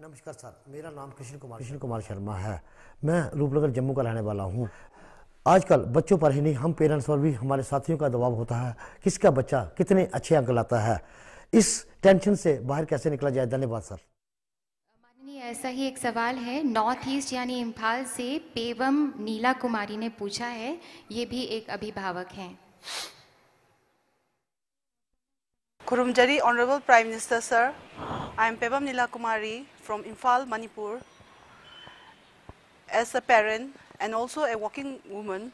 नमस्कार सर मेरा नाम कृष्ण कुमार कृष्ण कुमार शर्मा है मैं रूपनगर जम्मू का रहने वाला हूँ आजकल बच्चों पर ही नहीं हम पेरेंट्स पर भी हमारे साथियों का दबाव होता है किसका बच्चा कितने अच्छे अंक लाता है इस टेंशन से बाहर कैसे निकला जाए धन्यवाद सर ऐसा ही एक सवाल है नॉर्थ ईस्ट यानी इम्फाल से पेवम नीला कुमारी ने पूछा है ये भी एक अभिभावक हैं Kurumjari Honorable Prime Minister Sir, I am Pevam Nila Kumari from Imphal, Manipur, as a parent and also a working woman,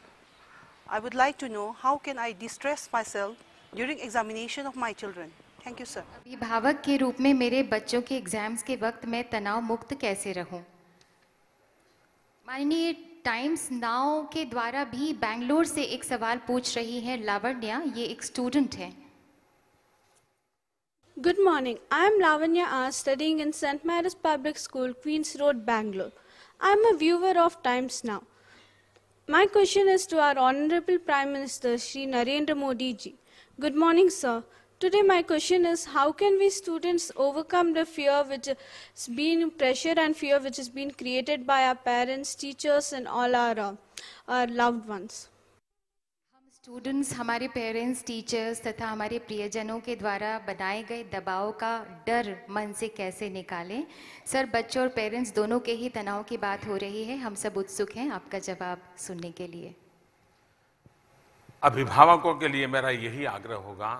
I would like to know how can I distress myself during examination of my children. Thank you, sir. अभिभावक के रूप में मेरे बच्चों के exams के वक्त मैं तनाव मुक्त कैसे रहूं? माननीय टाइम्स नाउ के द्वारा भी बैंगलोर से एक सवाल पूछ रही है लावण्या ये एक स्टूडेंट है Good morning. I am Lavanya R. Uh, studying in St. Mary's Public School, Queen's Road, Bangalore. I am a viewer of Times Now. My question is to our Honorable Prime Minister, Sri Narendra Modi ji. Good morning, sir. Today my question is, how can we students overcome the fear which has been pressure and fear which has been created by our parents, teachers and all our, uh, our loved ones? Students हमारे parents teachers तथा हमारे प्रियजनों के द्वारा बनाए गए दबाव का डर मन से कैसे निकालें सर बच्चों और पेरेंट्स दोनों के ही तनाव की बात हो रही है हम सब उत्सुक हैं आपका जवाब सुनने के लिए अभिभावकों के लिए मेरा यही आग्रह होगा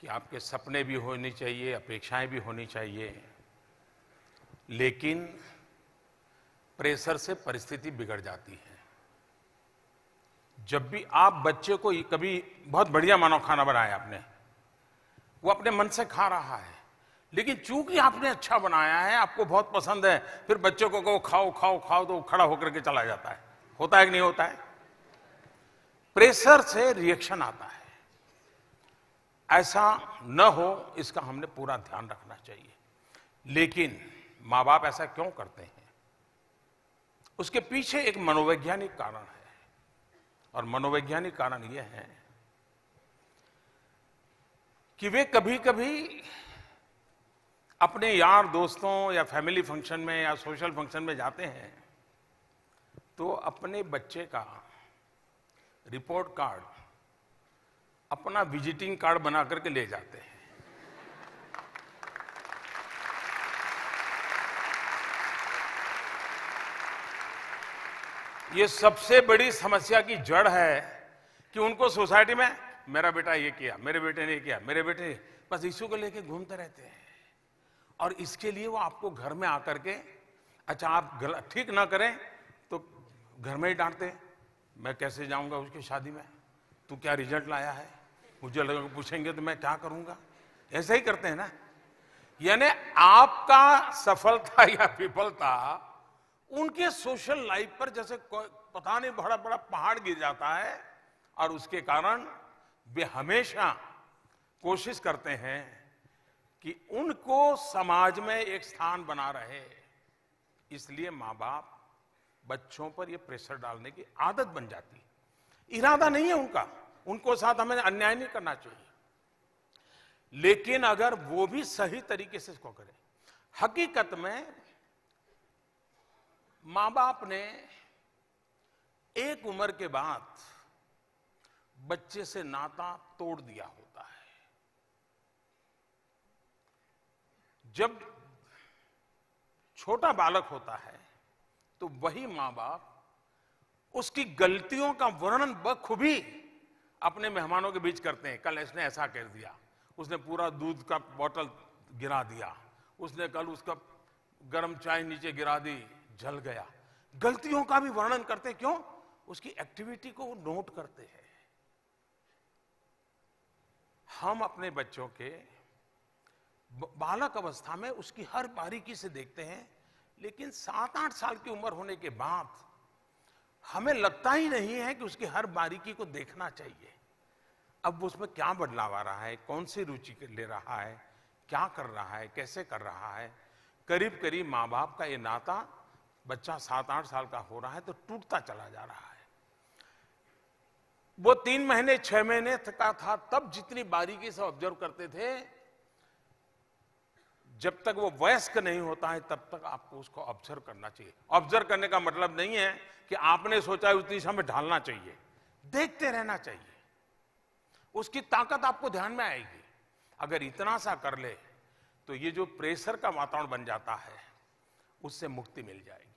कि आपके सपने भी होने चाहिए अपेक्षाएं भी होनी चाहिए लेकिन प्रेशर से परिस्थिति बिगड़ जाती है जब भी आप बच्चे को कभी बहुत बढ़िया मानो खाना बनाया आपने वो अपने मन से खा रहा है लेकिन चूंकि आपने अच्छा बनाया है आपको बहुत पसंद है फिर बच्चों को कहो खाओ खाओ खाओ तो खड़ा होकर के चला जाता है होता है कि नहीं होता है प्रेशर से रिएक्शन आता है ऐसा न हो इसका हमने पूरा ध्यान रखना चाहिए लेकिन माँ बाप ऐसा क्यों करते हैं उसके पीछे एक मनोवैज्ञानिक कारण है और मनोवैज्ञानिक कारण यह है कि वे कभी कभी अपने यार दोस्तों या फैमिली फंक्शन में या सोशल फंक्शन में जाते हैं तो अपने बच्चे का रिपोर्ट कार्ड अपना विजिटिंग कार्ड बना करके ले जाते हैं ये सबसे बड़ी समस्या की जड़ है कि उनको सोसाइटी में मेरा बेटा ये किया मेरे बेटे ने ये किया मेरे बेटे बस इशू को लेके घूमते रहते हैं और इसके लिए वो आपको घर में आकर के अच्छा आप गलत ठीक ना करें तो घर में ही डांटते मैं कैसे जाऊंगा उसकी शादी में तू क्या रिजल्ट लाया है मुझे लगे पूछेंगे तो मैं क्या करूंगा ऐसा ही करते हैं ना यानी आपका सफलता या विफलता उनके सोशल लाइफ पर जैसे पता नहीं बड़ा बड़ा पहाड़ गिर जाता है और उसके कारण वे हमेशा कोशिश करते हैं कि उनको समाज में एक स्थान बना रहे इसलिए मां बाप बच्चों पर यह प्रेशर डालने की आदत बन जाती है इरादा नहीं है उनका उनको साथ हमें अन्याय नहीं करना चाहिए लेकिन अगर वो भी सही तरीके से इसको करें हकीकत में मां बाप ने एक उम्र के बाद बच्चे से नाता तोड़ दिया होता है जब छोटा बालक होता है तो वही मां बाप उसकी गलतियों का वर्णन बखूबी अपने मेहमानों के बीच करते हैं कल इसने ऐसा कर दिया उसने पूरा दूध का बोतल गिरा दिया उसने कल उसका गर्म चाय नीचे गिरा दी जल गया गलतियों का भी वर्णन करते क्यों उसकी एक्टिविटी को नोट करते हैं हम अपने बच्चों के बालक अवस्था में उसकी हर बारीकी से देखते हैं लेकिन सात आठ साल की उम्र होने के बाद हमें लगता ही नहीं है कि उसकी हर बारीकी को देखना चाहिए अब उसमें क्या बदलाव आ रहा है कौन सी रुचि ले रहा है क्या कर रहा है कैसे कर रहा है करीब करीब माँ बाप का ये नाता बच्चा सात आठ साल का हो रहा है तो टूटता चला जा रहा है वो तीन महीने छह महीने का था तब जितनी बारीकी से ऑब्जर्व करते थे जब तक वो वयस्क नहीं होता है तब तक आपको उसको ऑब्जर्व करना चाहिए ऑब्जर्व करने का मतलब नहीं है कि आपने सोचा उस दिशा में ढालना चाहिए देखते रहना चाहिए उसकी ताकत आपको ध्यान में आएगी अगर इतना सा कर ले तो ये जो प्रेशर का वातावरण बन जाता है उससे मुक्ति मिल जाएगी